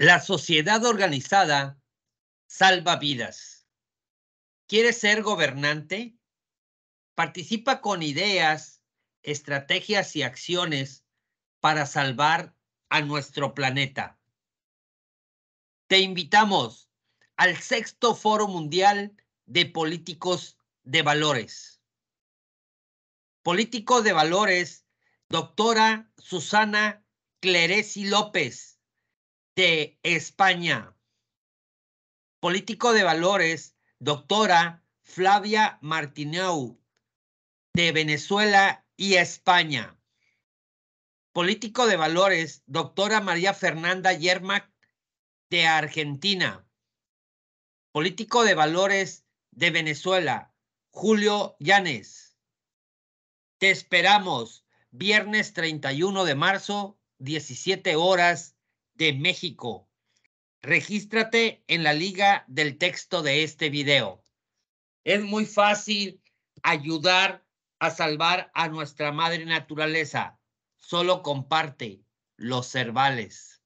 La sociedad organizada salva vidas. ¿Quieres ser gobernante? Participa con ideas, estrategias y acciones para salvar a nuestro planeta. Te invitamos al sexto foro mundial de políticos de valores. Político de valores, doctora Susana Cleresi López de España. Político de valores, doctora Flavia martineau de Venezuela y España. Político de valores, doctora María Fernanda Yermac, de Argentina. Político de valores de Venezuela, Julio Llanes. Te esperamos viernes 31 de marzo, 17 horas de México. Regístrate en la liga del texto de este video. Es muy fácil ayudar a salvar a nuestra madre naturaleza. Solo comparte los cervales.